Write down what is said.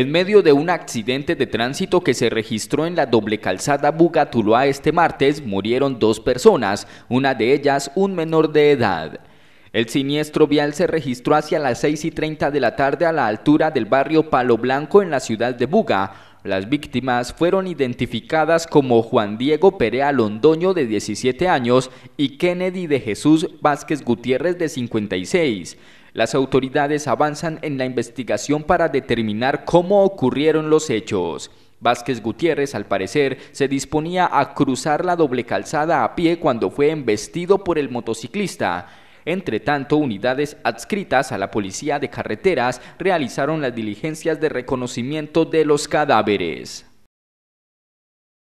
En medio de un accidente de tránsito que se registró en la doble calzada Buga Buga-Tulúa este martes, murieron dos personas, una de ellas un menor de edad. El siniestro vial se registró hacia las 6 y 30 de la tarde a la altura del barrio Palo Blanco en la ciudad de Buga, las víctimas fueron identificadas como Juan Diego Perea Londoño de 17 años y Kennedy de Jesús Vázquez Gutiérrez de 56. Las autoridades avanzan en la investigación para determinar cómo ocurrieron los hechos. Vázquez Gutiérrez, al parecer, se disponía a cruzar la doble calzada a pie cuando fue embestido por el motociclista. Entre tanto, unidades adscritas a la Policía de Carreteras realizaron las diligencias de reconocimiento de los cadáveres.